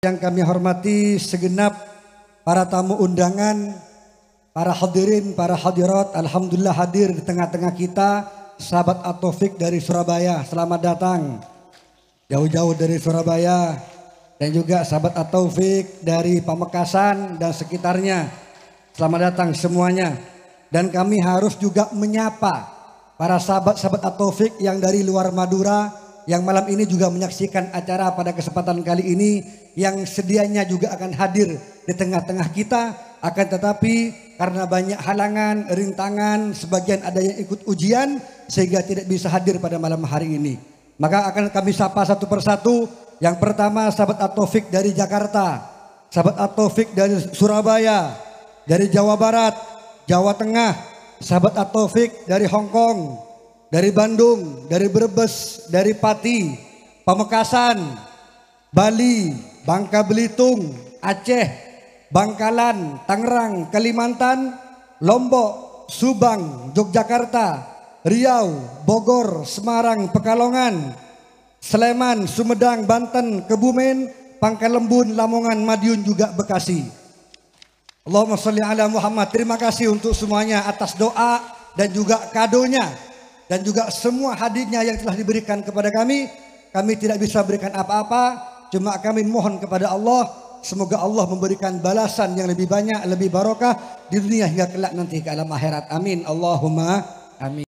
Yang kami hormati segenap para tamu undangan, para hadirin, para hadirat, Alhamdulillah hadir di tengah-tengah kita, sahabat Atofik dari Surabaya, selamat datang. Jauh-jauh dari Surabaya, dan juga sahabat Atofik dari Pamekasan dan sekitarnya, selamat datang semuanya. Dan kami harus juga menyapa para sahabat-sahabat Atofik yang dari luar Madura, yang malam ini juga menyaksikan acara pada kesempatan kali ini yang sedianya juga akan hadir di tengah-tengah kita akan tetapi karena banyak halangan, rintangan, sebagian ada yang ikut ujian sehingga tidak bisa hadir pada malam hari ini. Maka akan kami sapa satu persatu. Yang pertama sahabat Atofik dari Jakarta, sahabat Atofik dari Surabaya, dari Jawa Barat, Jawa Tengah, sahabat Atofik dari Hong Kong, dari Bandung, dari Brebes, dari Pati, Pamekasan, Bali, Bangka Belitung, Aceh, Bangkalan, Tangerang, Kalimantan, Lombok, Subang, Yogyakarta, Riau, Bogor, Semarang, Pekalongan, Sleman, Sumedang, Banten, Kebumen, Pangkalembun, Lamongan, Madiun juga Bekasi. Allahumma sholli ala Muhammad. Terima kasih untuk semuanya atas doa dan juga kadonya dan juga semua hadirnya yang telah diberikan kepada kami. Kami tidak bisa berikan apa-apa, cuma kami mohon kepada Allah semoga Allah memberikan balasan yang lebih banyak, lebih barokah di dunia hingga kelak nanti ke alam akhirat. Amin. Allahumma amin.